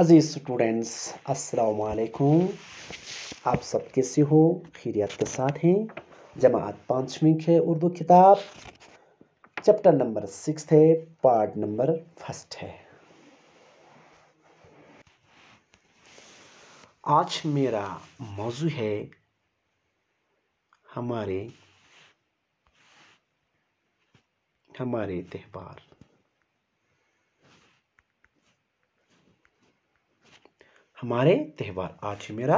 अजीज़ students अस्सलाम आप सब कैसे हो खैरियत के साथ हैं जमात पाँचवीं है उर्दू किताब चैप्टर नंबर सिक्स है पार्ट नंबर फर्स्ट है आज मेरा मौजू है हमारे हमारे त्यौहार हमारे त्यौहार आज ही मेरा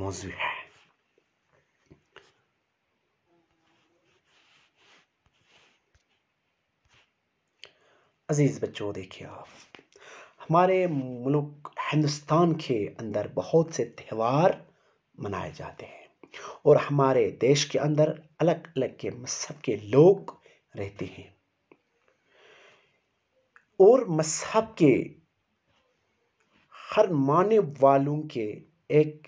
मौजू है अजीज़ बच्चों देखिए आप हमारे मुल्क हिंदुस्तान के अंदर बहुत से त्यौहार मनाए जाते हैं और हमारे देश के अंदर अलग अलग के मजहब के लोग रहते हैं और मजहब के हर मानने वालों के एक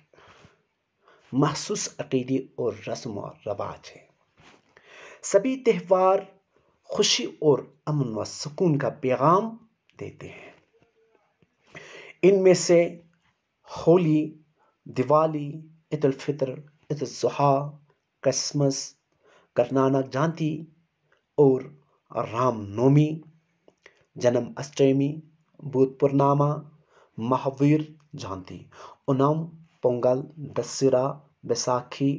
महसूस अकीदे और रस्म और रवाज है सभी त्यौहार खुशी और अमन व सुकून का पैगाम देते हैं इनमें से होली दिवाली ईदालफ़ितर ईदहा क्रिसमस करनानक जयंती और रामनवमी जन्म अष्टमी बुध पूर्णिमा महावीर जयंती ओनम पोंगल दशहरा बैसाखी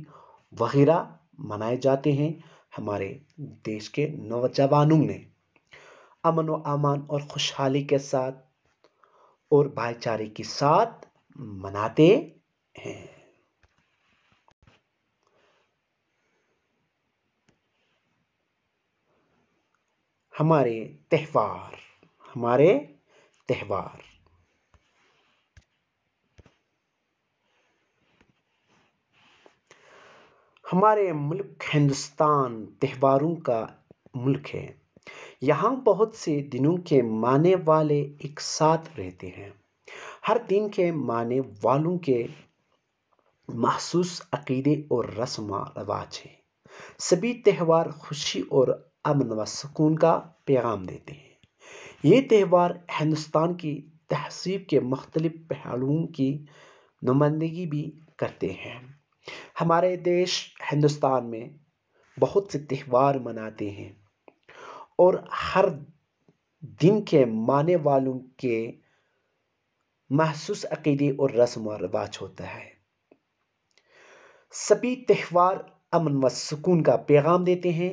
वगैरह मनाए जाते हैं हमारे देश के नौजवानों ने अमन व अमान और खुशहाली के साथ और भाईचारे के साथ मनाते हैं हमारे त्यौहार हमारे त्यौहार हमारे मुल्क हिंदुस्तान त्यौहारों का मुल्क है यहाँ बहुत से दिनों के माने वाले एक साथ रहते हैं हर दिन के माने वालों के महसूस अकीदे और रस्म रवाज हैं सभी त्यौहार खुशी और अमन व सुकून का पैगाम देते हैं ये त्यौहार हिंदुस्तान की तहसीब के मुख्तलिफ पहलुओं की नुमाइंदगी भी करते हैं हमारे देश हिंदुस्तान में बहुत से त्यौहार मनाते हैं और हर दिन के मानने वालों के महसूस अकीदे और रस्म व रिवाज होता है सभी त्यौहार अमन व सुकून का पैगाम देते हैं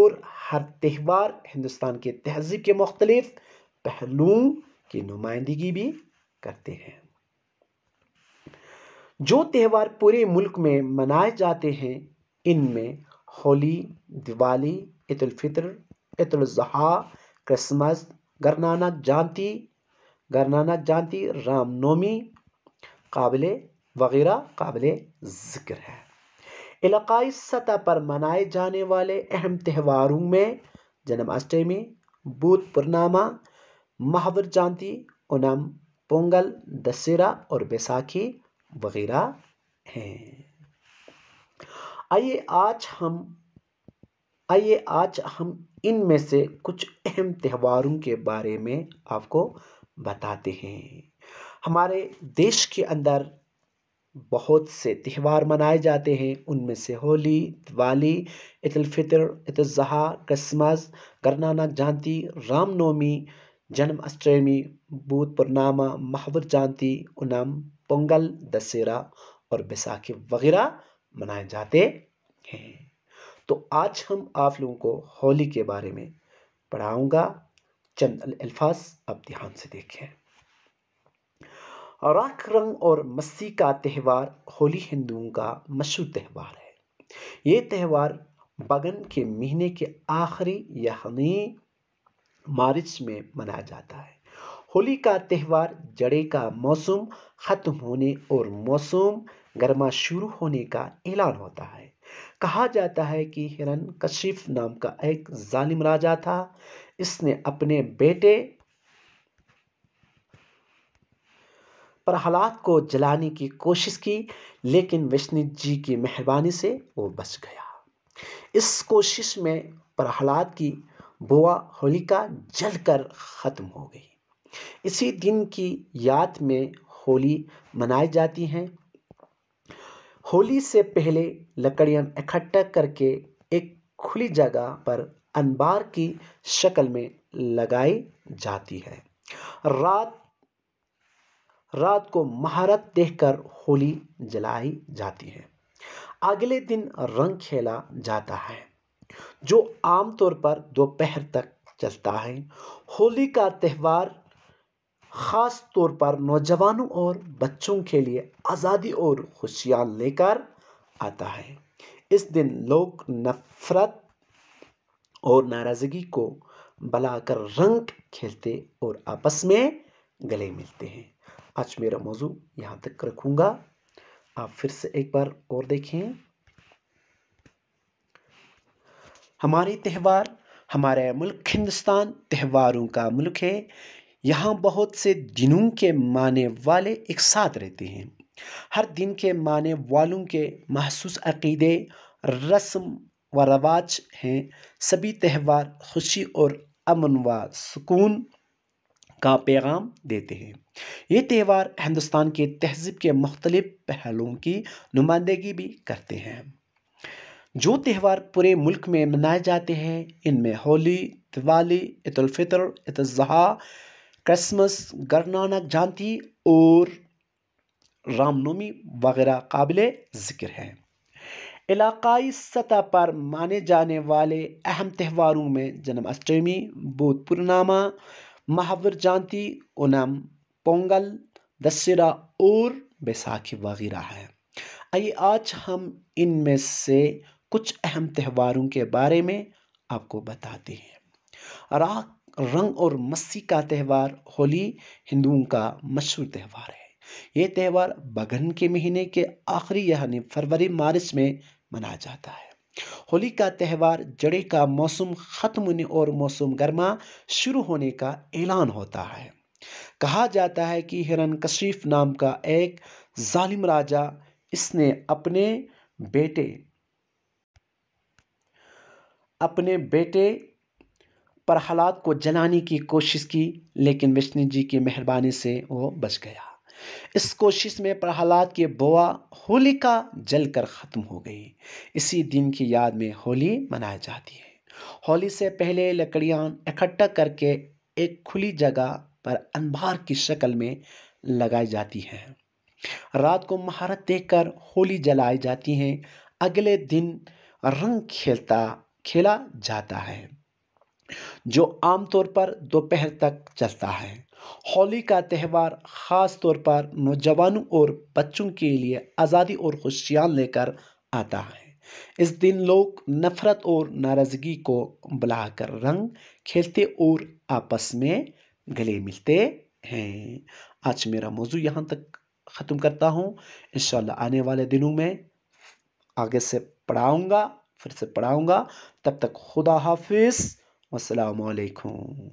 और हर त्यौहार हिंदुस्तान के तहजीब के मुख्तलिफ पहलुओं की नुमाइंदगी भी करते हैं जो त्यौहार पूरे मुल्क में मनाए जाते हैं इनमें होली दिवाली ईदालफ़ितर ईदालज़हा क्रिसमस घर नानक जयंती जानती नानक जयंती रामनवमी काबिल वगैरह काबिल ज़िक्र है इलाक़ाई सतह पर मनाए जाने वाले अहम त्यौहारों में जन्माष्टमी बूथ पूर्णिमा महावर जयंती ओनम पोंगल दशहरा और बैसाखी वगैरह हैं आइए आज हम आइए आज हम इन में से कुछ अहम त्योहारों के बारे में आपको बताते हैं हमारे देश के अंदर बहुत से त्यौहार मनाए जाते हैं उनमें से होली दिवाली इतलफितर इतजहा क्रिसमस करना नाग जयंती रामनवमी जन्माष्टमी बूथ पूर्णिमा महावर जयंती उनम पोंगल दशहरा और बैसाखी वगैरह मनाए जाते हैं तो आज हम आप लोगों को होली के बारे में पढ़ाऊंगा चंद अल्फाज आप ध्यान से देखें राख रंग और मस्सी का त्यौहार होली हिंदुओं का मशहूर त्यौहार है ये त्यौहार बगन के महीने के आखिरी यानी मार्च में मनाया जाता है होली का त्यौहार जड़े का मौसम ख़त्म होने और मौसम गर्मा शुरू होने का ऐलान होता है कहा जाता है कि हिरन कशिफ नाम का एक जालिम राजा था इसने अपने बेटे प्रहलाद को जलाने की कोशिश की लेकिन विष्णु जी की मेहरबानी से वो बच गया इस कोशिश में प्रहलाद की बुआ होलिका जलकर ख़त्म हो गई इसी दिन की याद में होली मनाई जाती हैं होली से पहले लकड़ियाँ इकट्ठा करके एक खुली जगह पर अनबार की शक्ल में लगाई जाती है रात रात को महारत देखकर होली जलाई जाती है अगले दिन रंग खेला जाता है जो आमतौर पर दोपहर तक चलता है होली का त्यौहार ख़ास तौर पर नौजवानों और बच्चों के लिए आज़ादी और खुशियाँ लेकर आता है इस दिन लोग नफ़रत और नाराज़गी को बलाकर रंग खेलते और आपस में गले मिलते हैं आज मेरा मौजू यहाँ तक रखूँगा आप फिर से एक बार और देखें हमारे त्यौहार हमारे मुल्क हिंदुस्तान त्यौहारों का मुल्क है यहाँ बहुत से दिनों के माने वाले एक साथ रहते हैं हर दिन के माने वालों के महसूस अकीदे रस्म व रवाज हैं सभी त्यौहार खुशी और अमन व सुकून का पैगाम देते हैं ये त्यौहार हिंदुस्तान के तहज़ीब के मुख्तलिफ़ पहलुओं की नुमाइंदगी भी करते हैं जो त्यौहार पूरे मुल्क में मनाए जाते हैं इनमें होली दिवाली इतुल्फ़ितर इतज़हा क्रिसमस गरनानक जयंती और रामनवमी वगैरह काबिल ज़िक्र हैं इलाक़ाई सतह पर माने जाने वाले अहम त्यौहारों में जन्माष्टमी बुद्ध पूर्णिमा महावर जयंती ओनम पोंगल दशहरा और बैसाखी वगैरह है आइए आज हम इनमें से कुछ अहम त्यौहारों के बारे में आपको बताते हैं राख रंग और मस्सी का त्यौहार होली हिंदुओं का मशहूर त्यौहार है ये त्यौहार बगन के महीने के आखिरी यानी फरवरी मार्च में मनाया जाता है होली का त्यौहार जड़े का मौसम ख़त्म होने और मौसम गर्मा शुरू होने का ऐलान होता है कहा जाता है कि हिरन कशीफ नाम का एक जालिम राजा इसने अपने बेटे अपने बेटे पर हालात को जलाने की कोशिश की लेकिन विष्णु जी की मेहरबानी से वो बच गया इस कोशिश में प्रहलाद की बुआ होलिका जलकर ख़त्म हो गई इसी दिन की याद में होली मनाई जाती है होली से पहले लकड़ियाँ इकट्ठा करके एक खुली जगह पर अनबार की शक्ल में लगाई जाती हैं रात को महारत देकर होली जलाई जाती हैं अगले दिन रंग खेलता खेला जाता है जो आमतौर पर दोपहर तक चलता है होली का त्यौहार ख़ास तौर पर नौजवानों और बच्चों के लिए आज़ादी और खुशियाँ लेकर आता है इस दिन लोग नफ़रत और नाराज़गी को बुलाकर रंग खेलते और आपस में गले मिलते हैं आज मेरा मौजू यहाँ तक ख़त्म करता हूँ इन आने वाले दिनों में आगे से पढ़ाऊँगा फिर से पढ़ाऊँगा तब तक खुदा हाफिज़ والسلام عليكم